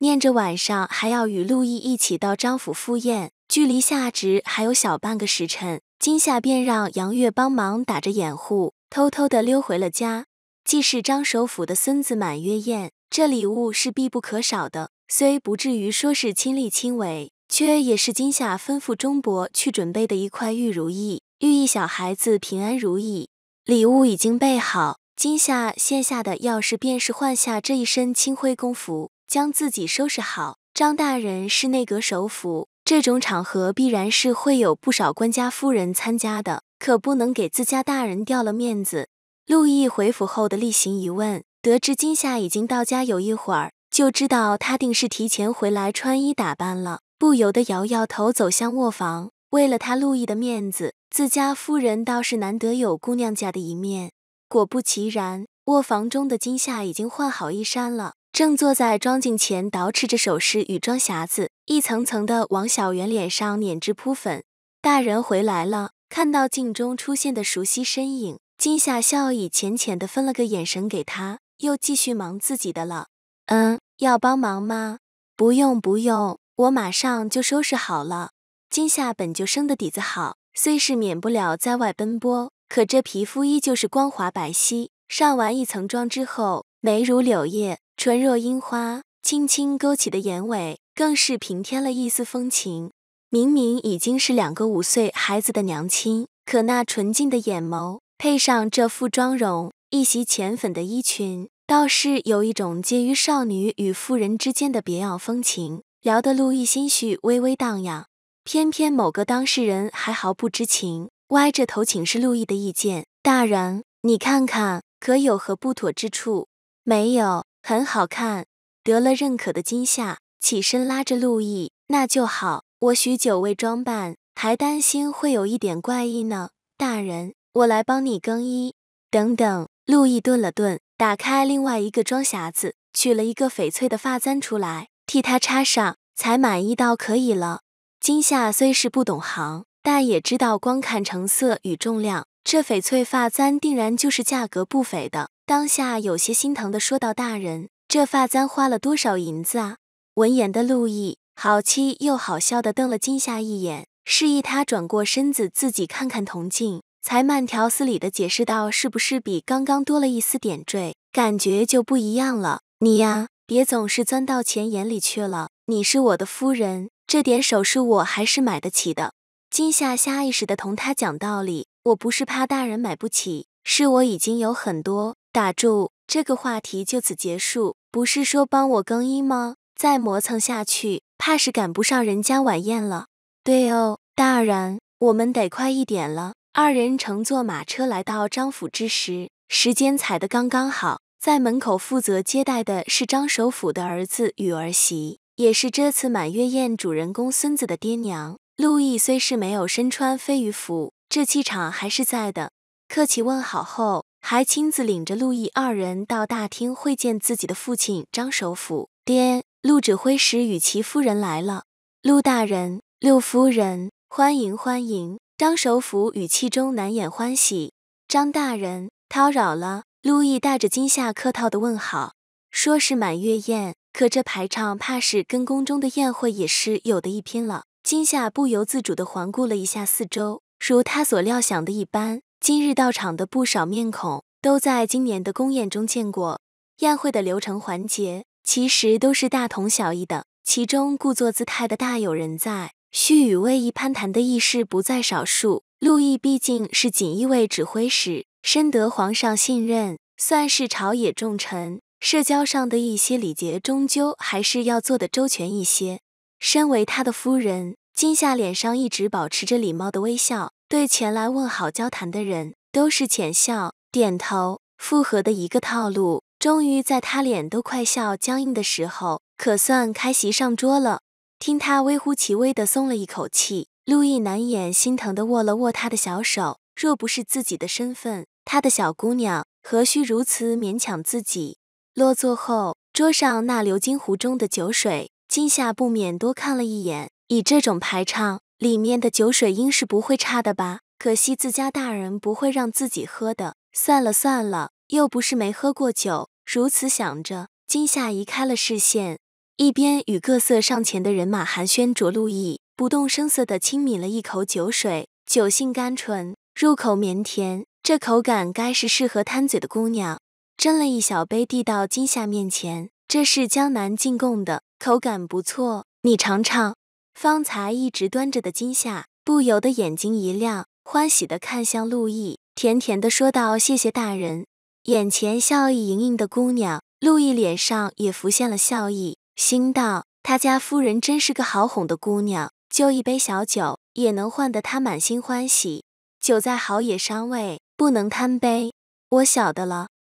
念着晚上还要与陆毅一起到张府赴宴，距离下职还有小半个时辰，今夏便让杨月帮忙打着掩护，偷偷的溜回了家。既是张首府的孙子满月宴，这礼物是必不可少的，虽不至于说是亲力亲为，却也是今夏吩咐钟伯去准备的一块玉如意，寓意小孩子平安如意。礼物已经备好，今夏现下的钥匙便是换下这一身清灰工服。将自己收拾好。张大人是内阁首辅，这种场合必然是会有不少官家夫人参加的，可不能给自家大人掉了面子。陆毅回府后的例行一问，得知今夏已经到家有一会儿，就知道他定是提前回来穿衣打扮了，不由得摇摇头，走向卧房。为了他陆毅的面子，自家夫人倒是难得有姑娘家的一面。果不其然，卧房中的今夏已经换好衣衫了。正坐在妆镜前捯饬着手饰与装匣子，一层层的往小圆脸上碾脂铺粉。大人回来了，看到镜中出现的熟悉身影，金夏笑意浅浅的分了个眼神给他，又继续忙自己的了。嗯，要帮忙吗？不用不用，我马上就收拾好了。金夏本就生的底子好，虽是免不了在外奔波，可这皮肤依旧是光滑白皙。上完一层妆之后，眉如柳叶。唇若樱花，轻轻勾起的眼尾更是平添了一丝风情。明明已经是两个五岁孩子的娘亲，可那纯净的眼眸配上这副妆容，一袭浅粉的衣裙，倒是有一种介于少女与妇人之间的别样风情，撩得陆毅心绪微微荡漾。偏偏某个当事人还毫不知情，歪着头请示陆毅的意见：“大人，你看看可有何不妥之处？”“没有。”很好看，得了认可的金夏起身拉着陆毅，那就好。我许久未装扮，还担心会有一点怪异呢。大人，我来帮你更衣。等等，陆毅顿了顿，打开另外一个装匣子，取了一个翡翠的发簪出来，替他插上，才满意到可以了。金夏虽是不懂行，但也知道光看成色与重量，这翡翠发簪定然就是价格不菲的。当下有些心疼的说道：“大人，这发簪花了多少银子啊？”闻言的陆毅好气又好笑的瞪了金夏一眼，示意他转过身子自己看看铜镜，才慢条斯理的解释道：“是不是比刚刚多了一丝点缀，感觉就不一样了？你呀，别总是钻到钱眼里去了。你是我的夫人，这点首饰我还是买得起的。”金夏下意识的同他讲道理：“我不是怕大人买不起，是我已经有很多。”打住，这个话题就此结束。不是说帮我更衣吗？再磨蹭下去，怕是赶不上人家晚宴了。对哦，大人，我们得快一点了。二人乘坐马车来到张府之时，时间踩得刚刚好。在门口负责接待的是张首府的儿子与儿媳，也是这次满月宴主人公孙子的爹娘。陆毅虽是没有身穿飞鱼服，这气场还是在的。客气问好后。还亲自领着陆毅二人到大厅会见自己的父亲张首辅。爹，陆指挥使与其夫人来了。陆大人、陆夫人，欢迎欢迎！张首辅语气中难掩欢喜。张大人，叨扰了。陆毅带着惊吓，客套的问好，说是满月宴，可这排场怕是跟宫中的宴会也是有的一拼了。惊吓不由自主的环顾了一下四周，如他所料想的一般。今日到场的不少面孔，都在今年的公宴中见过。宴会的流程环节，其实都是大同小异的。其中故作姿态的大有人在，虚与委蛇攀谈的意士不在少数。陆毅毕竟是锦衣卫指挥使，深得皇上信任，算是朝野重臣，社交上的一些礼节，终究还是要做的周全一些。身为他的夫人，金夏脸上一直保持着礼貌的微笑。对前来问好交谈的人，都是浅笑、点头、附和的一个套路。终于在他脸都快笑僵硬的时候，可算开席上桌了。听他微乎其微的松了一口气，陆毅难掩心疼的握了握他的小手。若不是自己的身份，他的小姑娘何须如此勉强自己？落座后，桌上那流金壶中的酒水，今夏不免多看了一眼。以这种排场。里面的酒水应是不会差的吧？可惜自家大人不会让自己喝的。算了算了，又不是没喝过酒。如此想着，金夏移开了视线，一边与各色上前的人马寒暄着，陆毅不动声色地轻抿了一口酒水，酒性甘醇，入口绵甜，这口感该是适合贪嘴的姑娘。斟了一小杯递到金夏面前，这是江南进贡的，口感不错，你尝尝。方才一直端着的金夏不由得眼睛一亮，欢喜地看向陆毅，甜甜地说道：“谢谢大人。”眼前笑意盈盈的姑娘，陆毅脸上也浮现了笑意，心道：“他家夫人真是个好哄的姑娘，就一杯小酒也能换得他满心欢喜。酒再好也伤胃，不能贪杯。”我晓得了。